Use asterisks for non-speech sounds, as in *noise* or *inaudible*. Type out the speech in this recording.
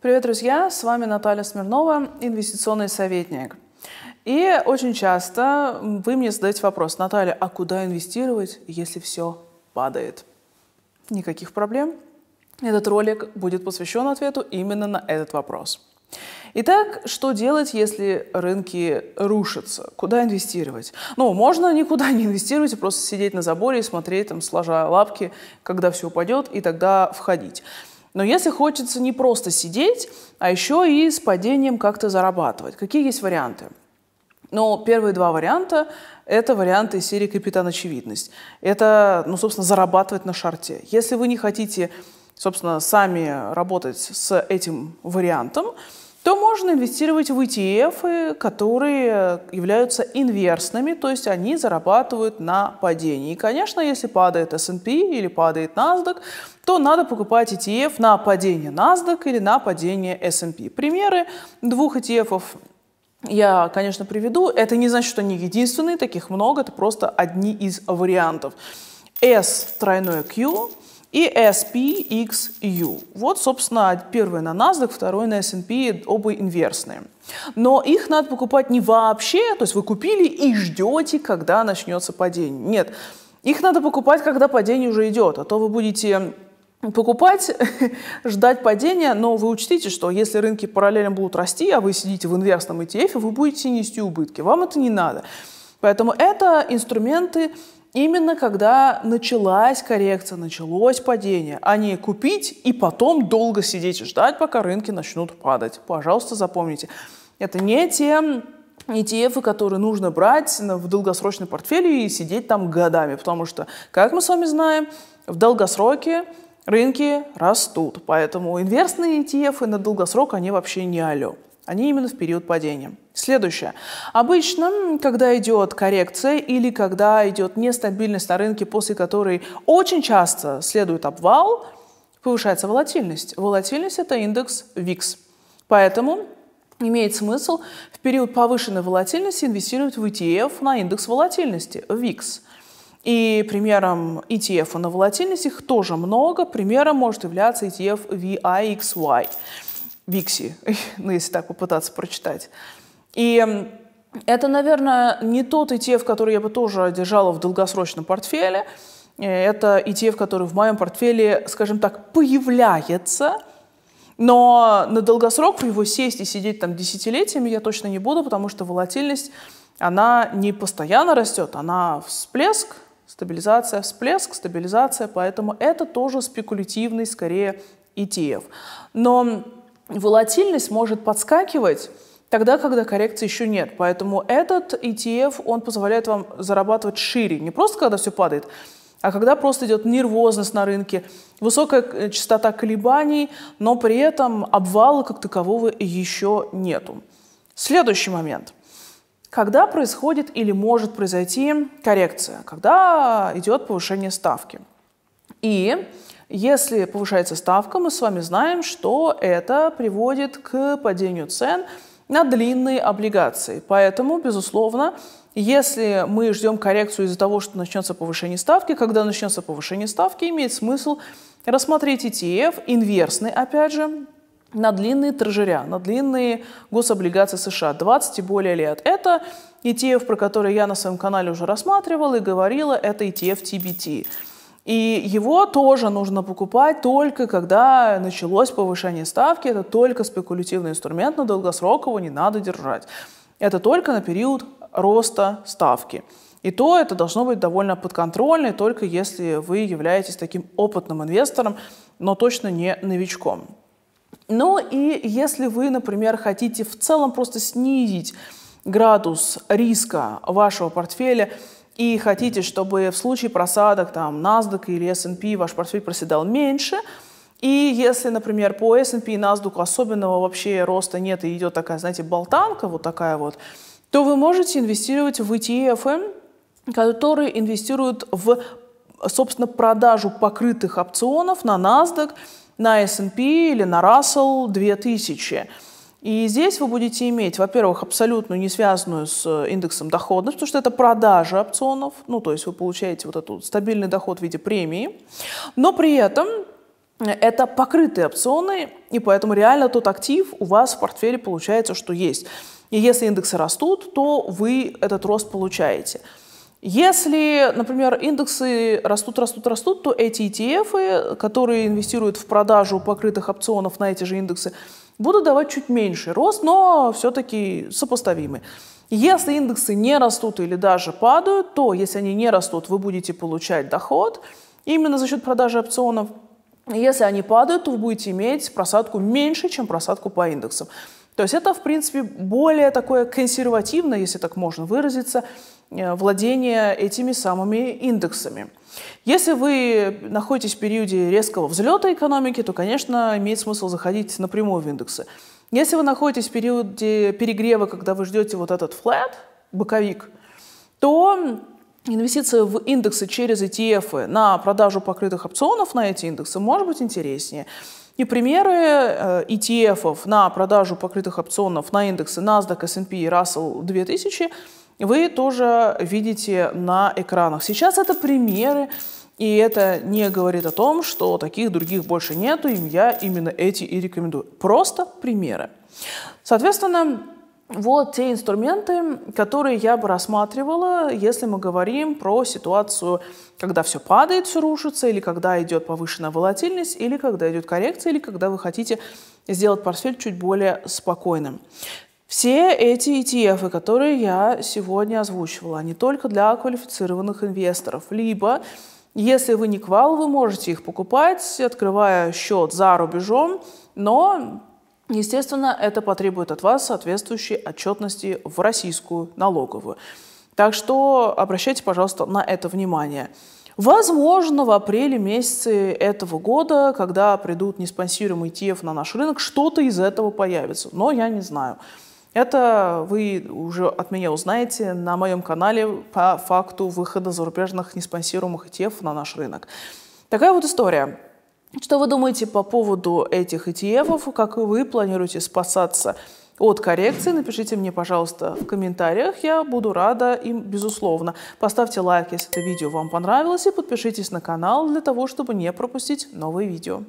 Привет, друзья! С вами Наталья Смирнова, инвестиционный советник. И очень часто вы мне задаете вопрос, Наталья, а куда инвестировать, если все падает? Никаких проблем. Этот ролик будет посвящен ответу именно на этот вопрос. Итак, что делать, если рынки рушатся? Куда инвестировать? Ну, можно никуда не инвестировать, просто сидеть на заборе и смотреть, там, сложа лапки, когда все упадет, и тогда входить. Но если хочется не просто сидеть, а еще и с падением как-то зарабатывать, какие есть варианты? Но ну, первые два варианта – это варианты серии «Капитан Очевидность». Это, ну, собственно, зарабатывать на шарте. Если вы не хотите, собственно, сами работать с этим вариантом, то можно инвестировать в ETF, которые являются инверсными, то есть они зарабатывают на падении. И, конечно, если падает S&P или падает NASDAQ, то надо покупать ETF на падение NASDAQ или на падение S&P. Примеры двух ETF я, конечно, приведу. Это не значит, что они единственные, таких много, это просто одни из вариантов. S тройное Q – и SPXU. Вот, собственно, первый на NASDAQ, второй на S&P, оба инверсные. Но их надо покупать не вообще, то есть вы купили и ждете, когда начнется падение. Нет, их надо покупать, когда падение уже идет, а то вы будете покупать, *laughs* ждать падения, но вы учтите, что если рынки параллельно будут расти, а вы сидите в инверсном ETF, вы будете нести убытки. Вам это не надо. Поэтому это инструменты именно когда началась коррекция, началось падение, а не купить и потом долго сидеть и ждать, пока рынки начнут падать. Пожалуйста, запомните. Это не те ETF, которые нужно брать в долгосрочный портфель и сидеть там годами, потому что, как мы с вами знаем, в долгосроке рынки растут, поэтому инверсные ETF на долгосрок они вообще не алё, они именно в период падения. Следующее. Обычно, когда идет коррекция или когда идет нестабильность на рынке, после которой очень часто следует обвал, повышается волатильность. Волатильность – это индекс VIX. Поэтому имеет смысл в период повышенной волатильности инвестировать в ETF на индекс волатильности, VIX. И примером ETF на волатильность их тоже много. Примером может являться ETF VIXY, VIXI, ну, если так попытаться прочитать. И это, наверное, не тот ETF, который я бы тоже держала в долгосрочном портфеле. Э, это ETF, который в моем портфеле, скажем так, появляется, но на долгосрок его сесть и сидеть там десятилетиями я точно не буду, потому что волатильность, она не постоянно растет, она всплеск, стабилизация, всплеск, стабилизация, поэтому это тоже спекулятивный, скорее, ETF. Но волатильность может подскакивать тогда, когда коррекции еще нет. Поэтому этот ETF, он позволяет вам зарабатывать шире, не просто когда все падает, а когда просто идет нервозность на рынке, высокая э, частота колебаний, но при этом обвала как такового еще нету. Следующий момент. Когда происходит или может произойти коррекция? Когда идет повышение ставки. И если повышается ставка, мы с вами знаем, что это приводит к падению цен – на длинные облигации. Поэтому, безусловно, если мы ждем коррекцию из-за того, что начнется повышение ставки, когда начнется повышение ставки, имеет смысл рассмотреть ETF, инверсный, опять же, на длинные трежеря, на длинные гособлигации США, 20 и более лет. Это ETF, про который я на своем канале уже рассматривала и говорила, это ETF TBT. И его тоже нужно покупать только когда началось повышение ставки. Это только спекулятивный инструмент, на долгосрок его не надо держать. Это только на период роста ставки. И то это должно быть довольно подконтрольно, только если вы являетесь таким опытным инвестором, но точно не новичком. Ну и если вы, например, хотите в целом просто снизить градус риска вашего портфеля – и хотите, чтобы в случае просадок там NASDAQ или S&P ваш портфель проседал меньше, и если, например, по S&P и NASDAQ особенного вообще роста нет и идет такая, знаете, болтанка вот такая вот, то вы можете инвестировать в ETF, которые инвестируют в, собственно, продажу покрытых опционов на NASDAQ, на S&P или на Russell 2000. И здесь вы будете иметь, во-первых, абсолютно не связанную с э, индексом доходность, потому что это продажа опционов, ну, то есть вы получаете вот этот стабильный доход в виде премии, но при этом э, это покрытые опционы, и поэтому реально тот актив у вас в портфеле получается, что есть. И если индексы растут, то вы этот рост получаете. Если, например, индексы растут, растут, растут, то эти ETF, которые инвестируют в продажу покрытых опционов на эти же индексы, буду давать чуть меньший рост, но все-таки сопоставимый. Если индексы не растут или даже падают, то если они не растут, вы будете получать доход именно за счет продажи опционов. Если они падают, то вы будете иметь просадку меньше, чем просадку по индексам. То есть это, в принципе, более такое консервативное, если так можно выразиться, Э, владения этими самыми индексами. Если вы находитесь в периоде резкого взлета экономики, то, конечно, имеет смысл заходить напрямую в индексы. Если вы находитесь в периоде перегрева, когда вы ждете вот этот флэт, боковик, то инвестиции в индексы через ETF на продажу покрытых опционов на эти индексы может быть интереснее. И примеры э, ETF на продажу покрытых опционов на индексы NASDAQ, S&P и Russell 2000 – вы тоже видите на экранах. Сейчас это примеры, и это не говорит о том, что таких других больше нету, Им я именно эти и рекомендую. Просто примеры. Соответственно, вот те инструменты, которые я бы рассматривала, если мы говорим про ситуацию, когда все падает, все рушится, или когда идет повышенная волатильность, или когда идет коррекция, или когда вы хотите сделать портфель чуть более спокойным. Все эти ETF, которые я сегодня озвучивала, они только для квалифицированных инвесторов. Либо, если вы не квал, вы можете их покупать, открывая счет за рубежом, но, естественно, это потребует от вас соответствующей отчетности в российскую налоговую. Так что обращайте, пожалуйста, на это внимание. Возможно, в апреле месяце этого года, когда придут неспонсируемые ETF на наш рынок, что-то из этого появится, но я не знаю. Это вы уже от меня узнаете на моем канале по факту выхода зарубежных неспонсируемых ETF на наш рынок. Такая вот история. Что вы думаете по поводу этих ETF, как вы планируете спасаться от коррекции, напишите мне, пожалуйста, в комментариях, я буду рада им, безусловно. Поставьте лайк, если это видео вам понравилось, и подпишитесь на канал для того, чтобы не пропустить новые видео.